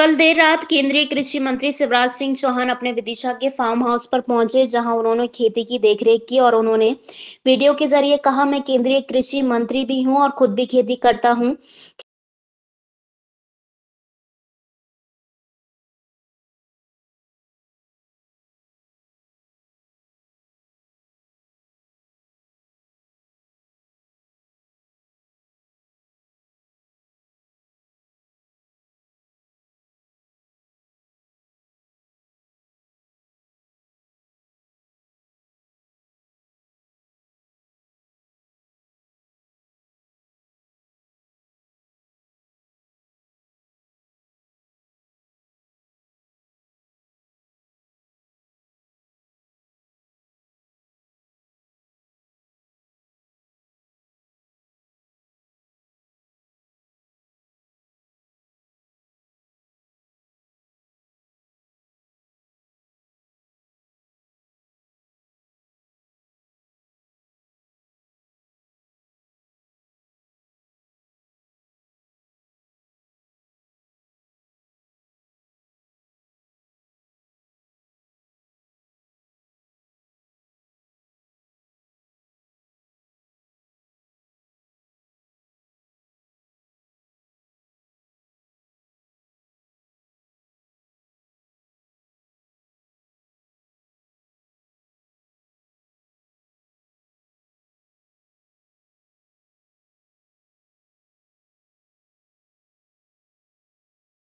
कल देर रात केंद्रीय कृषि मंत्री शिवराज सिंह चौहान अपने विदिशा के फार्म हाउस पर पहुंचे जहां उन्होंने खेती की देखरेख की और उन्होंने वीडियो के जरिए कहा मैं केंद्रीय कृषि मंत्री भी हूं और खुद भी खेती करता हूं